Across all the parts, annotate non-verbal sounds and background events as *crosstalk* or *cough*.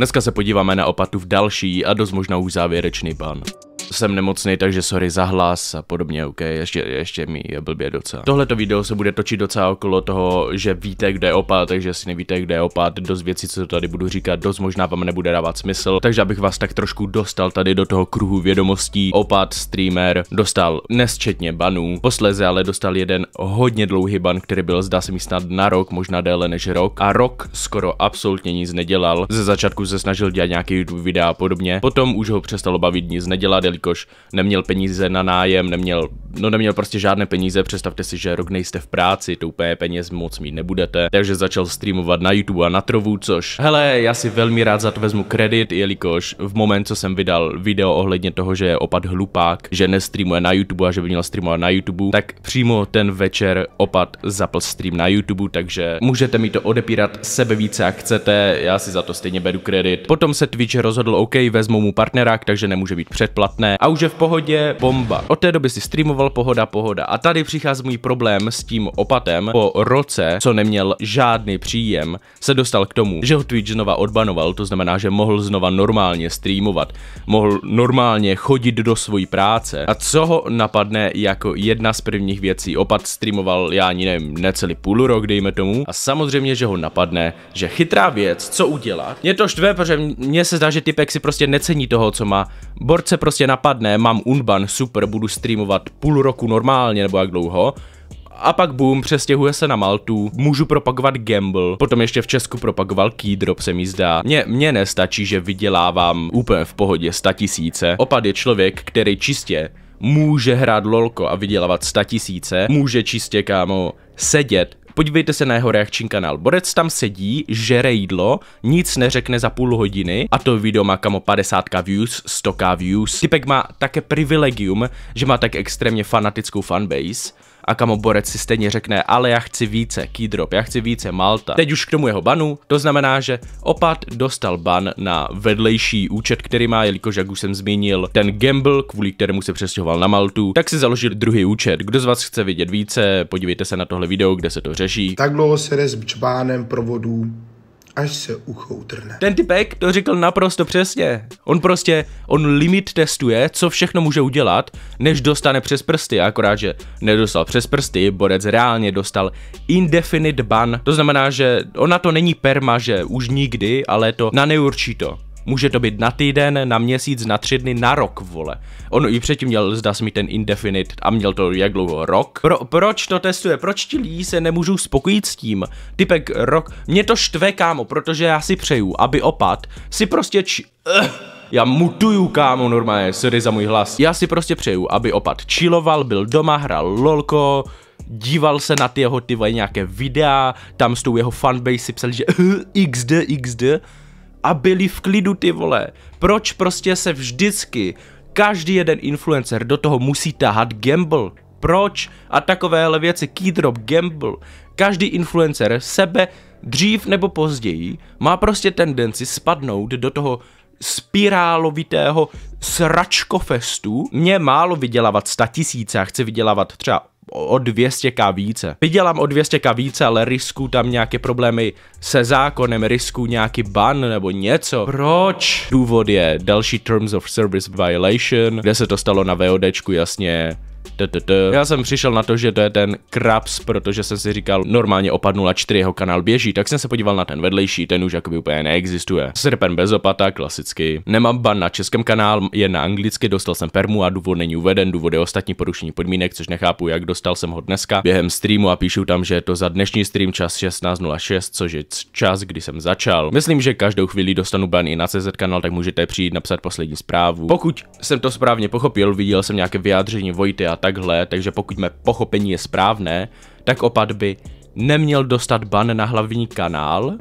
Dneska se podíváme na opatu v další a dost možná už závěrečný ban jsem nemocný, takže sorry za hlas a podobně, ok, ještě, ještě mi je blbě docela. Tohleto video se bude točit docela okolo toho, že víte, kde je opat, takže si nevíte, kde je opat, dost věcí, co tady budu říkat, dost možná vám nebude dávat smysl, takže abych vás tak trošku dostal tady do toho kruhu vědomostí, opat, streamer, dostal nesčetně banů, posléze ale dostal jeden hodně dlouhý ban, který byl zdá se mi snad na rok, možná déle než rok a rok skoro absolutně nic nedělal, ze začátku se snažil dělat nějaký YouTube videa a podobně, potom už ho přestalo bavit nic nedělat, jelikož neměl peníze na nájem, neměl, no neměl prostě žádné peníze, představte si, že rok nejste v práci, to úplně peněz moc mít nebudete, takže začal streamovat na YouTube a na trovu, což, hele, já si velmi rád za to vezmu kredit, jelikož v moment, co jsem vydal video ohledně toho, že je opat hlupák, že nestreamuje na YouTube a že by měl streamovat na YouTube, tak přímo ten večer opat zapl stream na YouTube, takže můžete mi to odepírat sebe více, jak chcete, já si za to stejně beru kredit. Potom se Twitch rozhodl, OK, vezmu mu partnerák, takže nemůže být předplatné, a už je v pohodě bomba. Od té doby si streamoval pohoda, pohoda. A tady přichází můj problém s tím opatem. Po roce, co neměl žádný příjem, se dostal k tomu, že ho Twitch znova odbanoval, to znamená, že mohl znova normálně streamovat, mohl normálně chodit do svojí práce. A co ho napadne jako jedna z prvních věcí? Opat streamoval, já ani nevím, necelý půl rok, dejme tomu. A samozřejmě, že ho napadne, že chytrá věc, co udělat. Mě to štve, protože mně se zdá, že typek si prostě necení toho, co má. Borce prostě napadne, mám Unban, super, budu streamovat půl roku normálně nebo jak dlouho, a pak boom, přestěhuje se na Maltu, můžu propagovat Gamble, potom ještě v Česku propagoval Keydrop se mi zdá. Mně, mně nestačí, že vydělávám úplně v pohodě 100 tisíce. Opad je člověk, který čistě může hrát lolko a vydělávat 100 tisíce, může čistě kámo sedět Podívejte se na jeho reakční kanál. Borec tam sedí, žere jídlo, nic neřekne za půl hodiny a to video má kamo 50k views, 100k views. Typek má také privilegium, že má tak extrémně fanatickou fanbase, a kamo Borec si stejně řekne, ale já chci více keydrop, já chci více Malta. Teď už k tomu jeho banu, to znamená, že opat dostal ban na vedlejší účet, který má, jelikož jak už jsem zmínil, ten gamble, kvůli kterému se přestěhoval na Maltu, tak si založil druhý účet. Kdo z vás chce vidět více, podívejte se na tohle video, kde se to řeší. Tak dlouho se s čbánem provodu až se ucho utrne. Ten typek to řekl naprosto přesně. On prostě, on limit testuje, co všechno může udělat, než dostane přes prsty, akorát, že nedostal přes prsty, borec reálně dostal indefinite ban, to znamená, že ona to není perma, že už nikdy, ale to na neurčito. Může to být na týden, na měsíc, na tři dny, na rok, vole. On i předtím měl, zdá se mi, ten indefinite a měl to jak dlouho, rok. Pro, proč to testuje? Proč ti lidi se nemůžou spokojit s tím? Typek rok, mě to štve, kámo, protože já si přeju, aby opat si prostě či... Ugh. Já mutuju, kámo, normálně, sorry za můj hlas. Já si prostě přeju, aby opat chilloval, byl doma, hrál lolko, díval se na ty jeho ty nějaké videa, tam s tou jeho fanbase si psal, že XD, XD, a byli v klidu ty vole. Proč prostě se vždycky každý jeden influencer do toho musí tahat gamble? Proč? A takovéhle věci, keydrop, gamble. Každý influencer sebe dřív nebo později má prostě tendenci spadnout do toho spirálovitého sračkofestu. Mě málo vydělávat 100 tisíce a chci vydělávat třeba o 200k více. Vydělám o 200k více, ale risku tam nějaké problémy se zákonem, risku nějaký ban nebo něco. Proč? Důvod je další Terms of Service Violation, kde se to stalo na VODčku jasně já jsem přišel na to, že to je ten Krabs, protože jsem si říkal, normálně opadnul a jeho kanál běží, tak jsem se podíval na ten vedlejší, ten už jakoby úplně neexistuje. Srpen bez opata, klasicky. Nemám ban na českém kanál, je na anglicky, dostal jsem permu a důvod není uveden, je ostatní porušení podmínek, což nechápu, jak dostal jsem ho dneska během streamu a píšu tam, že je to za dnešní stream čas 16.06, což je čas, kdy jsem začal. Myslím, že každou chvíli dostanu ban i na CZ kanál, tak můžete přijít napsat poslední zprávu. Pokud jsem to správně pochopil, viděl jsem nějaké vyjádření Vojty a tak takhle, takže pokud mé pochopení je správné, tak opad by neměl dostat ban na hlavní kanál,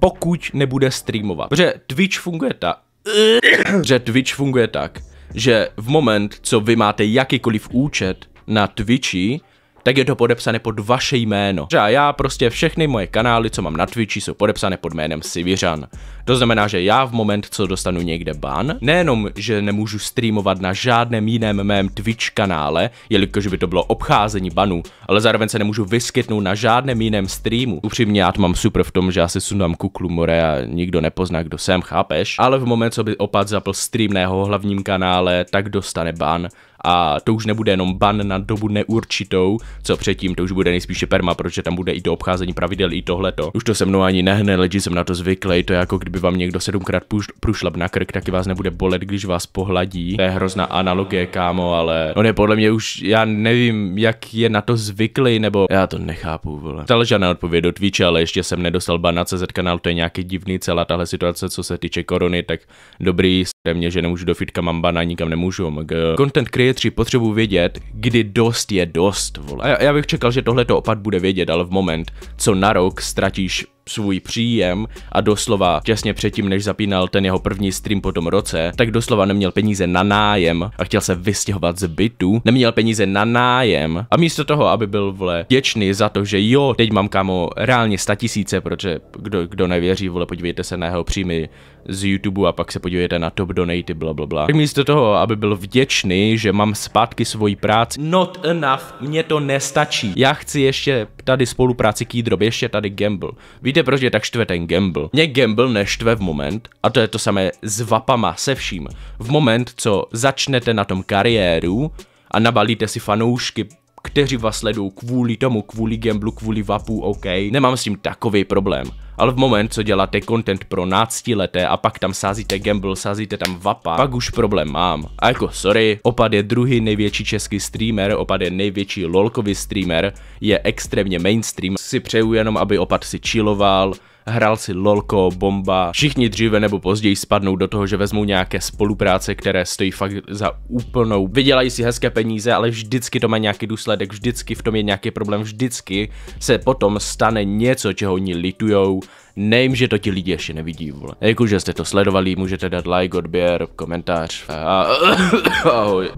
pokud nebude streamovat. Protože Twitch funguje tak, *coughs* že Twitch funguje tak, že v moment, co vy máte jakýkoliv účet na Twitchi, tak je to podepsané pod vaše jméno. Že já prostě všechny moje kanály, co mám na Twitchi, jsou podepsané pod jménem Siviřan. To znamená, že já v moment, co dostanu někde ban, nejenom, že nemůžu streamovat na žádném jiném mém Twitch kanále, jelikož by to bylo obcházení banu, ale zároveň se nemůžu vyskytnout na žádném jiném streamu. Upřímně já to mám super v tom, že asi sundám kuklu more a nikdo nepozná, kdo jsem, chápeš? Ale v moment, co by opat zapl stream na jeho hlavním kanále, tak dostane ban a to už nebude jenom ban na dobu neurčitou, co předtím, to už bude nejspíše perma, protože tam bude i to obcházení pravidel, i tohleto. Už to se mnou ani nehne, lidi jsem na to zvyklý, to je jako kdyby kdyby vám někdo sedmkrát prušlap na krk, taky vás nebude bolet, když vás pohladí. To je hrozná analogie, kámo, ale on no je podle mě už, já nevím, jak je na to zvyklý, nebo já to nechápu, vole. Ta žádná odpověď do Twitche, ale ještě jsem nedostal ban na CZ kanál, to je nějaký divný celá tahle situace, co se týče korony, tak dobrý, pevně, že nemůžu do fitka mamba na nikam nemůžu. Mg. Eh, content creatori potřebuji vědět, kdy dost je dost. Vole. A já, bych čekal, že tohle to opad bude vědět, ale v moment, co na rok ztratíš svůj příjem a doslova těsně předtím, než zapínal ten jeho první stream po tom roce, tak doslova neměl peníze na nájem a chtěl se vystěhovat z bytu, neměl peníze na nájem a místo toho, aby byl vole děčný za to, že jo, teď mám kamo reálně 100 tisíce, protože kdo, kdo nevěří, vole, podívejte se na jeho příjmy z YouTube a pak se podívejte na top donaty, bla, bla, bla. Tak místo toho, aby byl vděčný, že mám zpátky svoji práci, not enough, mě to nestačí. Já chci ještě tady spolupráci Keydrop, ještě tady Gamble. Víte, proč je tak štve ten Gamble? Mě Gamble neštve v moment, a to je to samé s vapama, se vším. V moment, co začnete na tom kariéru, a nabalíte si fanoušky kteří vás sledují kvůli tomu, kvůli gamblu, kvůli vapu, OK, nemám s tím takový problém. Ale v moment, co děláte content pro náctileté a pak tam sázíte gamble, sázíte tam vapa, pak už problém mám. A jako sorry, Opad je druhý největší český streamer, Opad je největší lolkový streamer, je extrémně mainstream, si přeju jenom, aby Opad si chilloval, hrál si lolko, bomba, všichni dříve nebo později spadnou do toho, že vezmou nějaké spolupráce, které stojí fakt za úplnou, vydělají si hezké peníze, ale vždycky to má nějaký důsledek, vždycky v tom je nějaký problém, vždycky se potom stane něco, čeho oni litujou, Nejím, že to ti lidi ještě nevidí, vole. Jakože jste to sledovali, můžete dát like, odběr, komentář a *coughs* ahoj.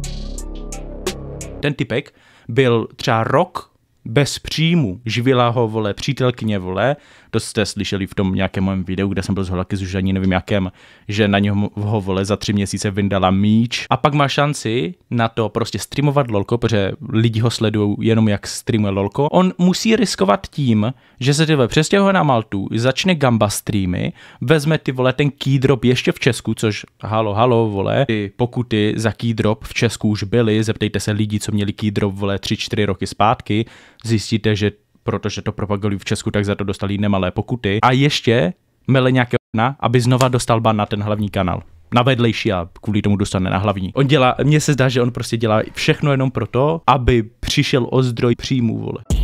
Ten typek byl třeba rok bez příjmu živila ho, vole, přítelkyně, vole, to jste slyšeli v tom nějakém mém videu, kde jsem byl z holaky z ani nevím jakém, že na něm ho, vole, za tři měsíce vyndala míč a pak má šanci na to prostě streamovat lolko, protože lidi ho sledují jenom jak streamuje lolko. On musí riskovat tím, že se ty vole přestěhuje na Maltu, začne gamba streamy, vezme ty vole ten keydrop ještě v Česku, což halo, halo, vole, ty pokuty za keydrop v Česku už byly, zeptejte se lidí, co měli keydrop, vole, 3-4 roky zpátky, zjistíte, že protože to propagovali v Česku, tak za to dostali nemalé pokuty. A ještě mele nějaké na, aby znova dostal ban na ten hlavní kanál na vedlejší a kvůli tomu dostane na hlavní. On dělá, mně se zdá, že on prostě dělá všechno jenom proto, aby přišel o zdroj příjmů, vole.